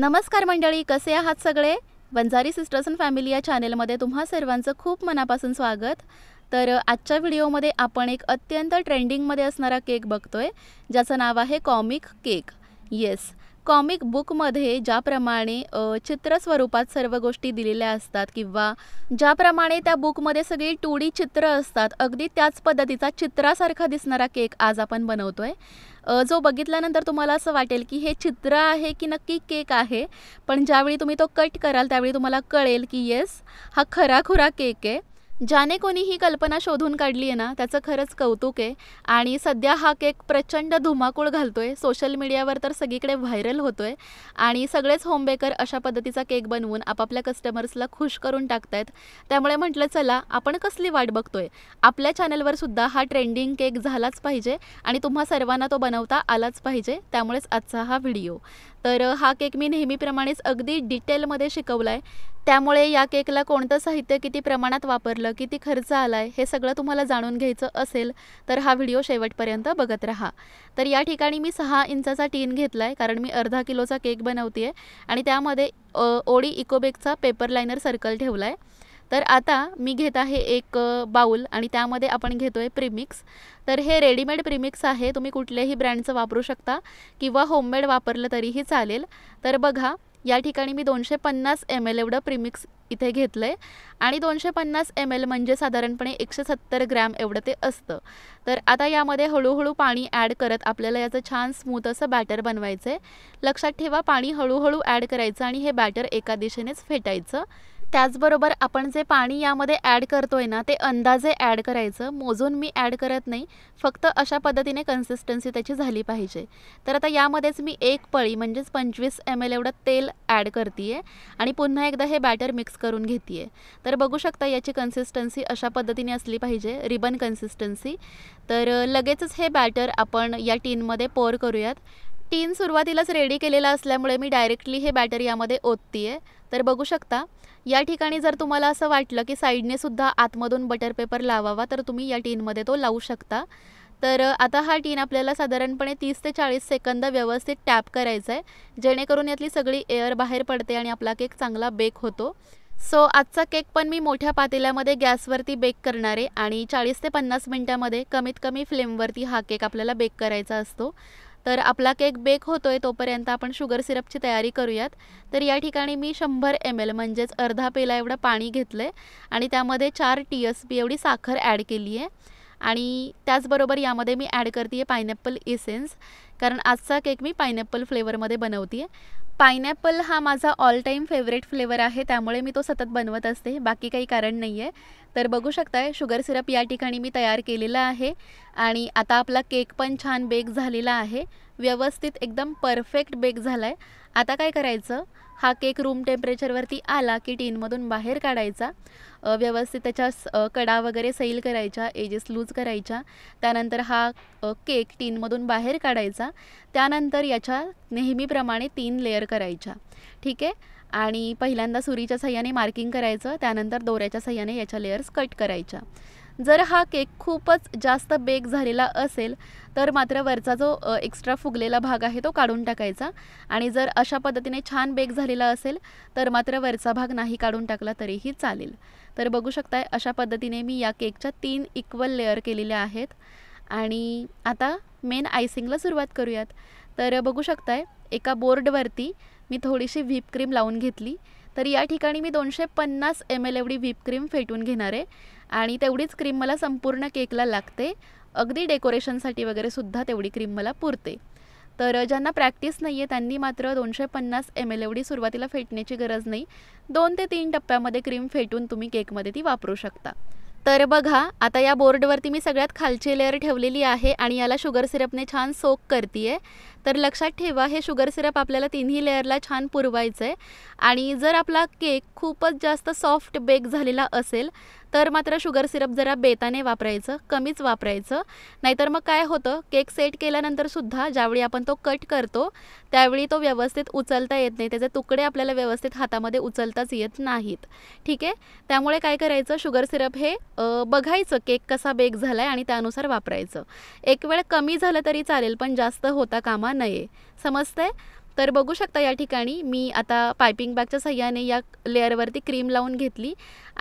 नमस्कार मंडळी कसे आहात सगळे वंजारी सिस्टर्स अँड फॅमिली या चॅनेलमध्ये तुम्हा सर्वांचं खूप मनापासून स्वागत तर आजच्या व्हिडिओमध्ये आपण एक अत्यंत ट्रेंडिंगमध्ये असणारा केक बघतोय ज्याचं नाव आहे कॉमिक केक येस कॉमिक बुकमध्ये ज्याप्रमाणे चित्र स्वरूपात सर्व गोष्टी दिलेल्या असतात किंवा ज्याप्रमाणे त्या बुकमध्ये सगळी टू डी चित्र असतात अगदी त्याच पद्धतीचा चित्रासारखा दिसणारा केक आज आपण बनवतो जो बघितल्यानंतर तुम्हाला असं वाटेल की हे चित्र आहे की नक्की केक आहे पण ज्यावेळी तुम्ही तो कट कराल त्यावेळी तुम्हाला कळेल की येस हा खराखुरा केक आहे ज्याने कोणी ही कल्पना शोधून काढली आहे ना त्याचं खरंच कौतुक आहे आणि सध्या हा केक प्रचंड धुमाकूळ घालतो आहे सोशल मीडियावर तर सगळीकडे व्हायरल होतो आहे आणि सगळेच होमबेकर अशा पद्धतीचा केक बनवून आपापल्या कस्टमर्सला खुश करून आहेत त्यामुळे म्हटलं चला आपण कसली वाट बघतोय आपल्या चॅनलवर सुद्धा हा ट्रेंडिंग केक झालाच पाहिजे आणि तुम्हा सर्वांना तो बनवता आलाच पाहिजे त्यामुळेच आजचा हा व्हिडिओ तर हा केक मी नेहमीप्रमाणेच अगदी डिटेलमध्ये शिकवला आहे त्यामुळे या केकला कोणतं साहित्य किती प्रमाणात वापरलं किती खर्च आला आहे हे सगळं तुम्हाला जाणून घ्यायचं असेल तर हा व्हिडिओ शेवटपर्यंत बघत राहा तर या ठिकाणी मी सहा इंचाचा टीन घेतला आहे कारण मी अर्धा किलोचा केक बनवते आहे आणि त्यामध्ये ओडी इकोबेकचा पेपर लायनर सर्कल ठेवला आहे तर आता मी घेत आहे एक बाऊल आणि त्यामध्ये आपण घेतो आहे प्रिमिक्स तर हे रेडीमेड प्रिमिक्स आहे तुम्ही कुठल्याही ब्रँडचं वापरू शकता किंवा होममेड वापरलं तरीही चालेल तर बघा या ठिकाणी मी दोनशे पन्नास एम एल एवढं प्रिमिक्स इथे घेतलं आहे आणि दोनशे पन्नास एम एल म्हणजे साधारणपणे एकशे सत्तर ग्रॅम एवढं ते असतं तर आता यामध्ये हळूहळू पाणी ॲड करत आपल्याला याचं छान स्मूथ असं बॅटर बनवायचं आहे लक्षात ठेवा पाणी हळूहळू ॲड करायचं आणि हे बॅटर एका दिशेनेच फेटायचं त्याचबरोबर आपण जे पाणी यामध्ये ॲड करतो आहे ना ते अंदाजे ॲड करायचं मोजून मी ॲड करत नाही फक्त अशा पद्धतीने कन्सिस्टन्सी त्याची झाली पाहिजे तर आता यामध्येच मी एक पळी म्हणजेच पंचवीस एम एल एवढं तेल ॲड करते आहे आणि पुन्हा एकदा हे बॅटर मिक्स करून घेते आहे तर बघू शकता याची कन्सिस्टन्सी अशा पद्धतीने असली पाहिजे रिबन कन्सिस्टन्सी तर लगेचच हे बॅटर आपण या टीनमध्ये पोअर करूयात टीन सुरुवातीलाच रेडी केलेलं असल्यामुळे मी डायरेक्टली हे बॅटर यामध्ये ओतते आहे तर बघू शकता या ठिकाणी जर तुम्हाला असं वाटलं की साईडने सुद्धा आतमधून बटर पेपर लावावा तर तुम्ही या टीनमध्ये तो लावू शकता तर आता हा टीन आपल्याला साधारणपणे तीस ते चाळीस सेकंद व्यवस्थित टॅप करायचा आहे जेणेकरून यातली सगळी एअर बाहेर पडते आणि आपला केक चांगला बेक होतो सो आजचा केक पण मी मोठ्या पातेल्यामध्ये गॅसवरती बेक करणार आहे आणि चाळीस ते पन्नास मिनटामध्ये कमीत कमी फ्लेमवरती हा केक आपल्याला बेक करायचा असतो तर आपला केक बेक होतो आहे तोपर्यंत आपण शुगर सिरपची तयारी करूयात तर या ठिकाणी मी शंभर एम एल म्हणजेच अर्धा पेला एवढं पाणी घेतलं आहे आणि त्यामध्ये चार टी एस बी एवढी साखर ॲड केली आहे आणि त्याचबरोबर यामध्ये मी ॲड करते आहे पायनॅपल इसेन्स कारण आजचा केक मी पायनॅपल फ्लेवरमध्ये बनवते आहे पायनॅपल हा माझा ऑल टाईम फेवरेट फ्लेवर आहे त्यामुळे मी तो सतत बनवत असते बाकी काही कारण नाही आहे तर बघू शकताय शुगर सिरप या ठिकाणी मी तयार केलेला आहे आणि आता आपला केक पण छान बेक झालेला आहे व्यवस्थित एकदम परफेक्ट बेक झाला आहे आता काय करायचं हा केक रूम टेम्परेचरवरती आला की टीनमधून बाहेर काढायचा व्यवस्थित त्याच्या कडा वगैरे सैल करायच्या एजेस लूज करायच्या त्यानंतर हा केक टीनमधून बाहेर काढायचा त्यानंतर याच्या नेहमीप्रमाणे तीन लेअर करायच्या ठीक आहे आणि पहिल्यांदा सुरीच्या सह्याने मार्किंग करायचं त्यानंतर दोऱ्याच्या सह्याने याच्या लेअर्स कट करायच्या जर हा केक खूपच जास्त बेक झालेला असेल तर मात्र वरचा जो एक्स्ट्रा फुगलेला भाग आहे तो काढून टाकायचा आणि जर अशा पद्धतीने छान बेक झालेला असेल तर मात्र वरचा भाग नाही काढून टाकला तरीही चालेल तर बघू शकताय अशा पद्धतीने मी या केकच्या तीन इक्वल लेअर केलेल्या आहेत आणि आता मेन आयसिंगला सुरुवात करूयात तर बघू शकताय एका बोर्डवरती मी थोडीशी व्हीप क्रीम लावून घेतली तर या ठिकाणी मी दोनशे पन्नास एम एल एवढी व्हीप क्रीम फेटून घेणार आहे आणि तेवढीच क्रीम मला संपूर्ण केकला लागते अगदी डेकोरेशनसाठी वगैरे सुद्धा तेवढी क्रीम मला पुरते तर ज्यांना प्रॅक्टिस नाही आहे त्यांनी मात्र दोनशे पन्नास एम एल एवढी सुरुवातीला फेटण्याची गरज नाही दोन ते तीन टप्प्यामध्ये क्रीम फेटून तुम्ही केकमध्ये ती वापरू शकता तर बघा आता या बोर्डवरती मी सगळ्यात खालची लेअर ठेवलेली आहे आणि याला शुगर सिरपने छान सोक करते तर लक्षात ठेवा हे शुगर सिरप आपल्याला तिन्ही लेअरला छान पुरवायचं आहे आणि जर आपला केक खूपच जास्त सॉफ्ट बेक झालेला असेल तर मात्र शुगर सिरप जरा बेताने वापरायचं कमीच वापरायचं नाहीतर मग काय होतं केक सेट केल्यानंतरसुद्धा ज्यावेळी आपण तो कट करतो त्यावेळी तो व्यवस्थित उचलता येत नाही त्याचे तुकडे आपल्याला व्यवस्थित हातामध्ये उचलताच येत नाहीत ठीक आहे त्यामुळे काय करायचं शुगर सिरप हे बघायचं केक कसा बेक झाला आहे आणि त्यानुसार वापरायचं एक वेळ कमी झालं तरी चालेल पण जास्त होता कामा नये समजतंय तर बघू शकता या ठिकाणी मी आता पायपिंग बॅगच्या सह्याने या लेअरवरती क्रीम लावून घेतली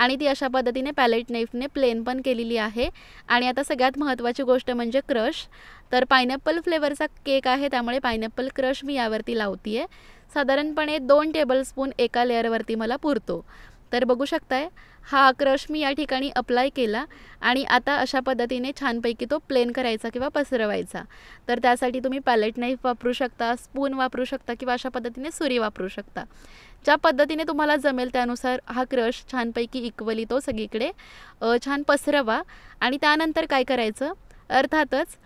आणि ती अशा पद्धतीने पॅलेट नाईफने प्लेन पण केलेली आहे आणि आता सगळ्यात महत्त्वाची गोष्ट म्हणजे क्रश तर पायनॅपल फ्लेवरचा केक आहे त्यामुळे पायनॅपल क्रश मी यावरती लावती आहे साधारणपणे दोन टेबलस्पून एका लेअरवरती मला पुरतो तर बघू शकताय हा क्रश मी या ठिकाणी अप्लाय केला आणि आता अशा पद्धतीने छानपैकी तो प्लेन करायचा किंवा पसरवायचा तर त्यासाठी तुम्ही पॅलेट नाईफ वापरू शकता स्पून वापरू शकता किंवा अशा पद्धतीने सुरी वापरू शकता ज्या पद्धतीने तुम्हाला जमेल त्यानुसार हा क्रश छानपैकी इक्वली तो सगळीकडे छान पसरवा आणि त्यानंतर काय करायचं अर्थातच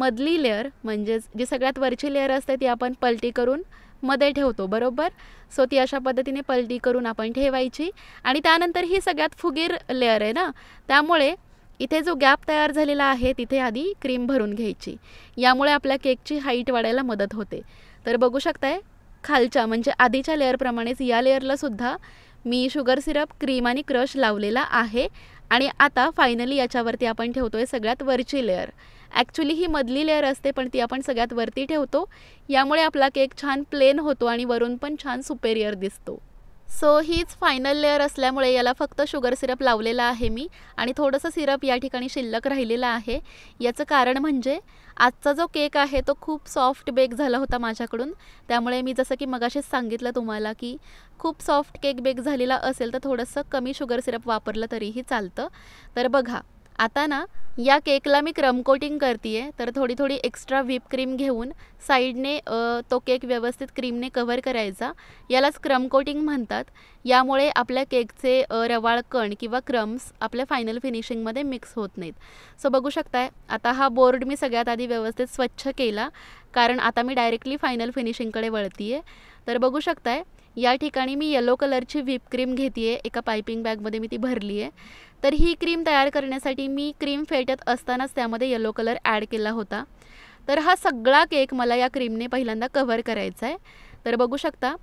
मधली लेअर म्हणजेच जी सगळ्यात वरची लेअर असते ती आपण पलटी करून मध्ये ठेवतो बरोबर सो ती अशा पद्धतीने पलटी करून आपण ठेवायची आणि त्यानंतर ही सगळ्यात फुगीर लेअर आहे ना त्यामुळे इथे जो गॅप तयार झालेला आहे तिथे आधी क्रीम भरून घ्यायची यामुळे आपल्या केकची हाईट वाढायला मदत होते तर बघू शकताय खालच्या म्हणजे आधीच्या लेअरप्रमाणेच या लेअरलासुद्धा मी शुगर सिरप क्रीम आणि क्रश लावलेला आहे आणि आता फायनली याच्यावरती आपण ठेवतो आहे सगळ्यात वरची लेअर ॲक्च्युली ही मधली लेअर असते पण ती आपण सगळ्यात वरती ठेवतो यामुळे आपला केक छान प्लेन होतो आणि वरून पण छान सुपेरियर दिसतो सो हीच फायनल लेअर असल्यामुळे याला फक्त शुगर सिरप लावलेला आहे मी आणि थोडंसं सिरप या ठिकाणी शिल्लक राहिलेलं आहे याचं कारण म्हणजे आजचा जो केक आहे तो खूप सॉफ्ट बेक झाला होता माझ्याकडून त्यामुळे मी जसं की मगाशीच सांगितलं तुम्हाला की खूप सॉफ्ट केक बेक झालेला असेल तर थोडंसं कमी शुगर सिरप वापरलं तरीही चालतं तर बघा आता ना या केकला मी क्रम कोटिंग करते आहे तर थोडी थोडी एक्स्ट्रा व्हीप क्रीम घेऊन साईडने तो केक व्यवस्थित क्रीमने कव्हर करायचा यालाच क्रम कोटिंग म्हणतात यामुळे आपल्या केकचे रवाळ कण किंवा क्रम्स आपल्या फायनल फिनिशिंगमध्ये मिक्स होत नाहीत सो बघू शकताय आता हा बोर्ड मी सगळ्यात आधी व्यवस्थित स्वच्छ केला कारण आता मी डायरेक्टली फायनल फिनिशिंगकडे वळती आहे तर बघू शकताय या ठिकाणी मी येलो कलरची व्हीप क्रीम घेते आहे एका पायपिंग बॅगमध्ये मी ती भरली आहे तर ही क्रीम तयार करण्यासाठी मी क्रीम फेटत असतानाच त्यामध्ये येलो कलर ॲड केला होता तर हा सगळा केक मला या क्रीमने पहिल्यांदा कव्हर करायचा आहे तर बघू शकता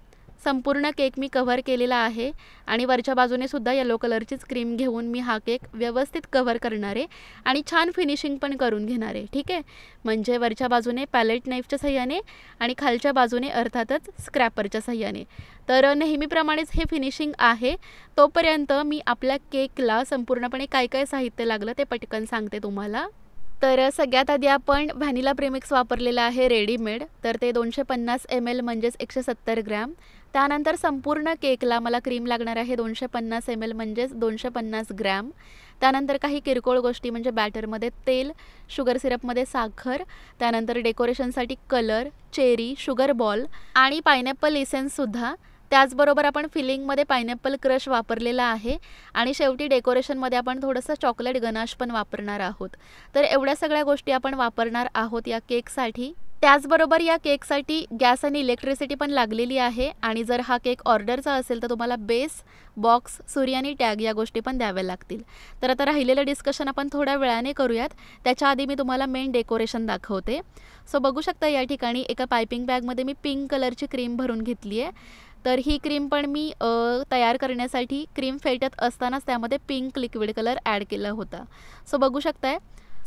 संपूर्ण केक मी कव्हर केलेला आहे आणि वरच्या बाजूने सुद्धा येलो कलरचीच क्रीम घेऊन मी हा केक व्यवस्थित कव्हर करणार आहे आणि छान फिनिशिंग पण करून घेणार आहे ठीक आहे म्हणजे वरच्या बाजूने पॅलेट नाईफच्या सह्याने आणि खालच्या बाजूने अर्थातच स्क्रॅपरच्या सह्याने तर नेहमीप्रमाणेच हे फिनिशिंग आहे तोपर्यंत मी आपल्या केकला संपूर्णपणे काय काय साहित्य लागलं ते पटकन सांगते तुम्हाला तर सगळ्यात आधी आपण व्हॅनिला प्रेमिक्स वापरलेलं आहे रेडीमेड तर ते दोनशे पन्नास एम एल म्हणजेच एकशे सत्तर ग्रॅम त्यानंतर संपूर्ण केकला मला क्रीम लागणार आहे दोनशे पन्नास एम एल म्हणजेच दोनशे पन्नास ग्रॅम त्यानंतर काही किरकोळ गोष्टी म्हणजे बॅटरमध्ये तेल शुगर सिरपमध्ये साखर त्यानंतर डेकोरेशनसाठी कलर चेरी शुगर बॉल आणि पायनॅपल इसेन्ससुद्धा त्याचबरोबर आपण फिलिंगमध्ये पायनॅपल क्रश वापरलेला आहे आणि शेवटी डेकोरेशनमध्ये आपण थोडंसं चॉकलेट गनाश पण वापरणार आहोत तर एवढ्या सगळ्या गोष्टी आपण वापरणार आहोत या केकसाठी त्याचबरोबर या केकसाठी गॅस आणि इलेक्ट्रिसिटी पण लागलेली आहे आणि जर हा केक ऑर्डरचा असेल तर तुम्हाला बेस बॉक्स सूर्य आणि टॅग या गोष्टी पण द्याव्या लागतील तर आता राहिलेलं डिस्कशन आपण थोड्या वेळाने करूयात त्याच्या आधी मी तुम्हाला मेन डेकोरेशन दाखवते सो बघू शकता या ठिकाणी एका पायपिंग बॅगमध्ये मी पिंक कलरची क्रीम भरून घेतली आहे तर ही क्रीम पण मी तयार करण्यासाठी क्रीम फेटत असतानाच त्यामध्ये पिंक लिक्विड कलर ॲड केला होता सो बघू शकताय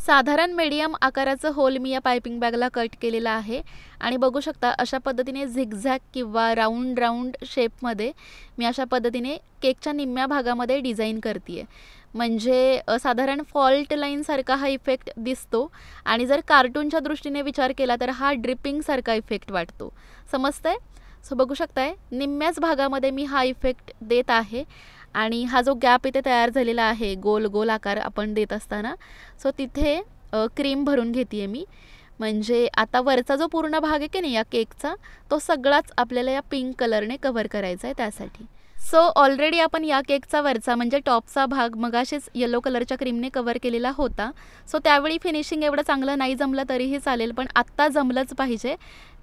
साधारण मीडियम आकाराचं होल मी या पायपिंग बॅगला कट केलेलं आहे आणि बघू शकता अशा पद्धतीने झिगझॅग किंवा राऊंड राऊंड शेपमध्ये मी अशा पद्धतीने केकच्या निम्म्या भागामध्ये डिझाईन करते आहे म्हणजे साधारण फॉल्ट लाईनसारखा हा इफेक्ट दिसतो आणि जर कार्टूनच्या दृष्टीने विचार केला तर हा ड्रिपिंगसारखा इफेक्ट वाटतो समजतंय सो बघू शकताय निम्म्याच भागामध्ये मी हा इफेक्ट देत आहे आणि हा जो गॅप इथे तयार झालेला आहे गोल गोल आकार आपण देत असताना सो तिथे क्रीम भरून घेते मी म्हणजे आता वरचा जो पूर्ण भाग आहे की नाही या केकचा तो सगळाच आपल्याला या पिंक कलरने कव्हर करायचा आहे त्यासाठी सो ऑलरेडी आपण या केकचा वरचा म्हणजे टॉपचा भाग मगाशीच येलो कलरच्या क्रीमने कवर केलेला होता सो त्यावेळी फिनिशिंग एवढं चांगलं नाही जमलं तरीही चालेल पण आत्ता जमलंच पाहिजे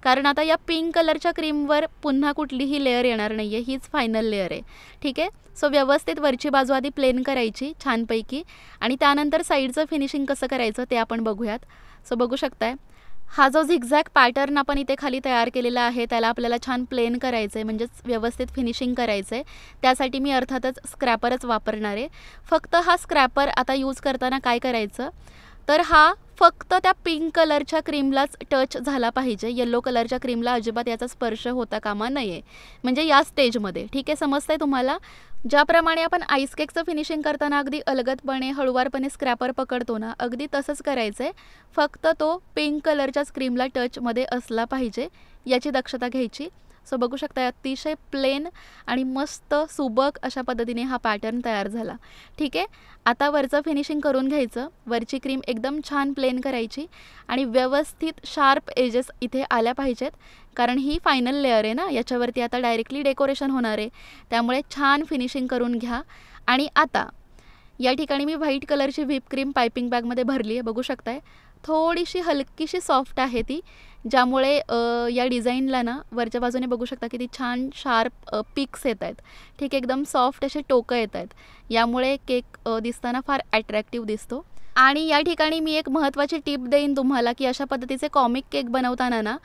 कारण आता या पिंक कलरच्या क्रीमवर पुन्हा कुठलीही लेअर येणार नाही आहे हीच फायनल लेअर आहे ठीक आहे सो व्यवस्थित वरची बाजू आधी प्लेन करायची छानपैकी आणि त्यानंतर साईडचं फिनिशिंग कसं करायचं ते आपण बघूयात सो बघू शकताय हा जो झिगझॅग पॅटर्न आपण इथे खाली तयार केलेला आहे त्याला आपल्याला छान प्लेन करायचं आहे म्हणजेच व्यवस्थित फिनिशिंग करायचं आहे त्यासाठी मी अर्थातच स्क्रॅपरच वापरणार आहे फक्त हा स्क्रॅपर आता यूज करताना काय करायचं तर हा फक्त त्या पिंक कलरच्या क्रीमलाच टच झाला पाहिजे येलो कलरच्या क्रीमला अजिबात याचा स्पर्श होता कामा नये म्हणजे या स्टेजमध्ये ठीक आहे समजतंय तुम्हाला ज्याप्रमाणे आपण आईस केकचं फिनिशिंग करताना अगदी अलगतपणे हळुवारपणे स्क्रॅपर पकडतो ना अगदी तसंच करायचं आहे फक्त तो पिंक कलरच्याच क्रीमला टचमध्ये असला पाहिजे याची दक्षता घ्यायची सो बघू शकता अतिशय प्लेन आणि मस्त सुबक अशा पद्धतीने हा पॅटर्न तयार झाला ठीक आहे आता वरचं फिनिशिंग करून घ्यायचं वरची क्रीम एकदम छान प्लेन करायची आणि व्यवस्थित शार्प एजेस इथे आल्या पाहिजेत कारण ही फायनल लेअर आहे ना याच्यावरती आता डायरेक्टली डेकोरेशन होणार आहे त्यामुळे छान फिनिशिंग करून घ्या आणि आता या ठिकाणी मी व्हाईट कलरची व्हिप क्रीम पायपिंग बॅगमध्ये भरली आहे बघू शकताय थोडीशी हलकीशी सॉफ्ट आहे ती ज्यामुळे या डिझाईनला ना वरच्या बाजूने बघू शकता की किती छान शार्प पिक्स येत आहेत ठीक एकदम सॉफ्ट असे टोकं येत आहेत यामुळे केक दिसताना फार अट्रॅक्टिव्ह दिसतो आणि या ठिकाणी मी एक महत्त्वाची टिप देईन तुम्हाला की अशा पद्धतीचे कॉमिक केक बनवताना ना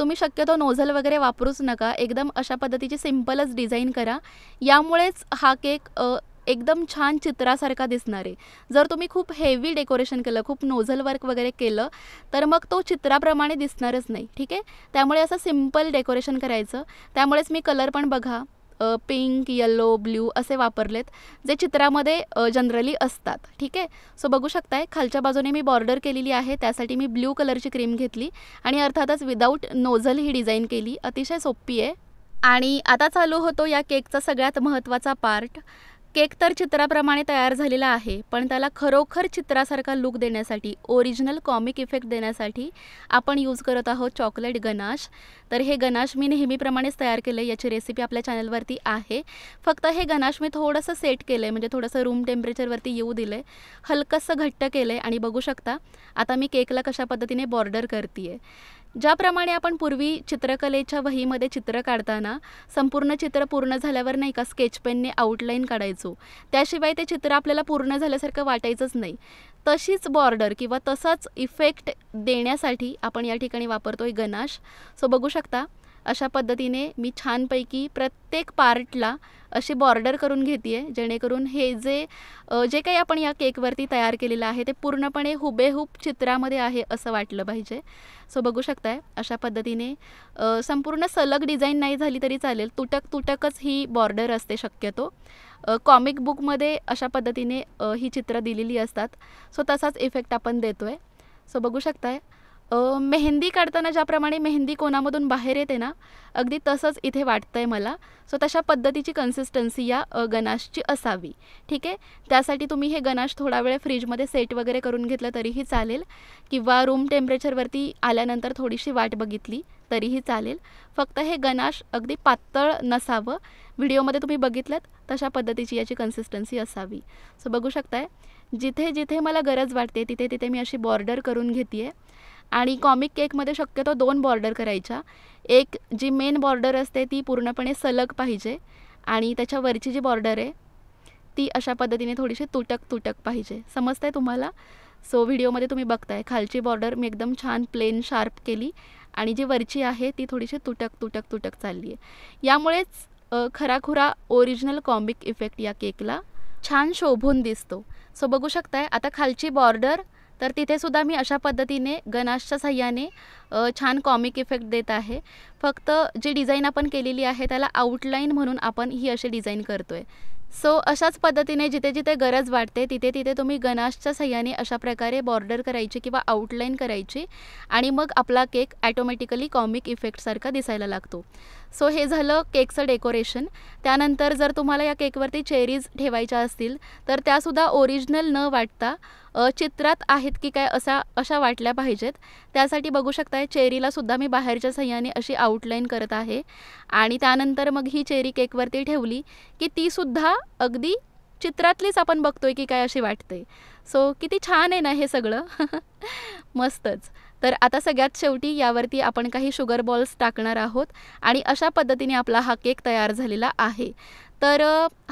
तुम्ही शक्यतो नोझल वगैरे वापरूच नका एकदम अशा पद्धतीची सिम्पलच डिझाईन करा यामुळेच हा केक एकदम छान चित्रासारखा दिसणार आहे जर तुम्ही खूप हेवी डेकोरेशन केलं खूप नोझल वर्क वगैरे केलं तर मग तो चित्राप्रमाणे दिसणारच नाही ठीक आहे त्यामुळे असं सिम्पल डेकोरेशन करायचं त्यामुळेच मी कलर पण बघा पिंक येलो ब्ल्यू असे वापरलेत जे चित्रामध्ये जनरली असतात ठीक आहे सो बघू शकताय खालच्या बाजूने मी बॉर्डर केलेली आहे त्यासाठी मी ब्ल्यू कलरची क्रीम घेतली आणि अर्थातच विदाऊट नोझल ही डिझाईन केली अतिशय सोपी आहे आणि आता चालू होतो या केकचा सगळ्यात महत्त्वाचा पार्ट केक तर चित्राप्रमाणे तयार झालेला आहे पण त्याला खरोखर चित्रासारखा लुक देण्यासाठी ओरिजिनल कॉमिक इफेक्ट देण्यासाठी आपण यूज करत आहोत चॉकलेट गनाश तर हे गनाश मी नेहमीप्रमाणेच तयार केलं आहे याची रेसिपी आपल्या चॅनलवरती आहे फक्त हे गनाश मी थोडंसं सेट केलं आहे म्हणजे थोडंसं रूम टेम्परेचरवरती येऊ दिलं आहे हलकंसं घट्ट केलं आहे आणि बघू शकता आता मी केकला कशा पद्धतीने बॉर्डर करते आहे ज्याप्रमाणे आपण पूर्वी चित्रकलेच्या वहीमध्ये चित्र काढताना संपूर्ण चित्र पूर्ण झाल्यावर नाही का स्केच पेनने आउटलाईन काढायचो त्याशिवाय ते चित्र आपल्याला पूर्ण झाल्यासारखं वाटायचंच नाही तशीच बॉर्डर किंवा तसाच इफेक्ट देण्यासाठी आपण या ठिकाणी वापरतोय गनाश सो बघू शकता अशा पद्धतीने मी छानपैकी प्रत्येक पार्टला अशी बॉर्डर करून घेते आहे जेणेकरून हे जे जे काही आपण या केकवरती तयार केलेलं आहे ते पूर्णपणे हुबेहूब चित्रामध्ये आहे असं वाटलं पाहिजे सो बघू शकताय अशा पद्धतीने संपूर्ण सलग डिझाईन नाही झाली तरी चालेल तुटक तुटकच ही बॉर्डर असते शक्यतो कॉमिक बुकमध्ये अशा पद्धतीने ही चित्रं दिलेली असतात सो तसाच इफेक्ट आपण देतो आहे सो बघू शकताय मेहंदी काढताना ज्याप्रमाणे मेहंदी कोणामधून बाहेर येते ना अगदी तसंच इथे वाटतं आहे मला सो तशा पद्धतीची कन्सिस्टन्सी या गनाशची असावी ठीक आहे त्यासाठी तुम्ही हे गनाश थोडा वेळ फ्रीजमध्ये सेट वगैरे करून घेतलं तरीही चालेल किंवा रूम टेम्परेचरवरती आल्यानंतर थोडीशी वाट बघितली तरीही चालेल फक्त हे गनाश अगदी पातळ नसावं व्हिडिओमध्ये तुम्ही बघितलं तशा पद्धतीची याची कन्सिस्टन्सी असावी सो बघू शकताय जिथे जिथे मला गरज वाटते तिथे तिथे मी अशी बॉर्डर करून घेते आहे आणि कॉमिक केकमध्ये शक्यतो दोन बॉर्डर करायच्या एक जी मेन बॉर्डर असते ती पूर्णपणे सलग पाहिजे आणि त्याच्यावरची जी बॉर्डर आहे ती अशा पद्धतीने थोडीशी तुटक तुटक पाहिजे समजतंय आहे तुम्हाला सो व्हिडिओमध्ये तुम्ही बघताय खालची बॉर्डर मी एकदम छान प्लेन शार्प केली आणि जी वरची आहे ती थोडीशी तुटक तुटक तुटक चालली आहे यामुळेच खराखुरा ओरिजिनल कॉमिक इफेक्ट या केकला छान शोभून दिसतो सो बघू शकताय आता खालची बॉर्डर तर तिथे सुद्धा मी अशा पद्धतीने गणाशच्या सह्याने छान कॉमिक इफेक्ट देत आहे फक्त जी डिझाईन आपण केलेली आहे त्याला आउटलाईन म्हणून आपण ही अशी डिझाईन करतो आहे सो अशाच पद्धतीने जिथे जिथे गरज वाटते तिथे तिथे तुम्ही गणाशच्या सह्याने अशा प्रकारे बॉर्डर करायची किंवा आउटलाईन करायची आणि मग आपला केक ॲटोमॅटिकली कॉमिक इफेक्टसारखा दिसायला लागतो सो हे झालं केकचं डेकोरेशन त्यानंतर जर तुम्हाला या केकवरती चेरीज ठेवायच्या असतील तर त्यासुद्धा ओरिजिनल न वाटता चित्रात आहेत की काय असा अशा वाटल्या पाहिजेत त्यासाठी बघू शकताय चेरीलासुद्धा मी बाहेरच्या सह्याने अशी आउटलाईन करत आहे आणि त्यानंतर मग ही चेरी केकवरती ठेवली की तीसुद्धा अगदी चित्रातलीच आपण बघतोय की काय अशी वाटते सो किती छान आहे ना हे सगळं मस्तच तर आता सगळ्यात शेवटी यावरती आपण काही शुगर बॉल्स टाकणार आहोत आणि अशा पद्धतीने आपला हा केक तयार झालेला आहे तर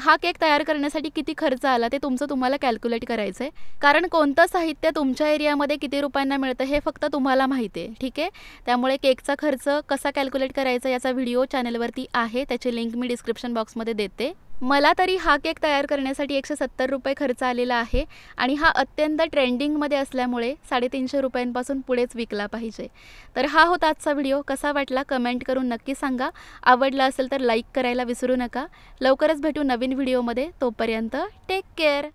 हा केक तयार करण्यासाठी किती खर्च आला ते तुमचं तुम्हाला कॅल्क्युलेट करायचं आहे कारण कोणतं साहित्य तुमच्या एरियामध्ये किती रुपयांना मिळतं हे फक्त तुम्हाला माहिती आहे ठीक आहे त्यामुळे केकचा खर्च कसा कॅल्क्युलेट करायचा याचा व्हिडिओ चॅनलवरती आहे त्याची लिंक मी डिस्क्रिप्शन बॉक्समध्ये देते मला तरी हा केक तयार करण्यासाठी एकशे सत्तर रुपये खर्च आलेला आहे आणि हा अत्यंत ट्रेंडिंगमध्ये असल्यामुळे साडेतीनशे रुपयांपासून पुढेच विकला पाहिजे तर हा होता आजचा व्हिडिओ कसा वाटला कमेंट करून नक्की सांगा आवडला असेल तर लाईक करायला विसरू नका लवकरच भेटू नवीन व्हिडिओमध्ये तोपर्यंत टेक केअर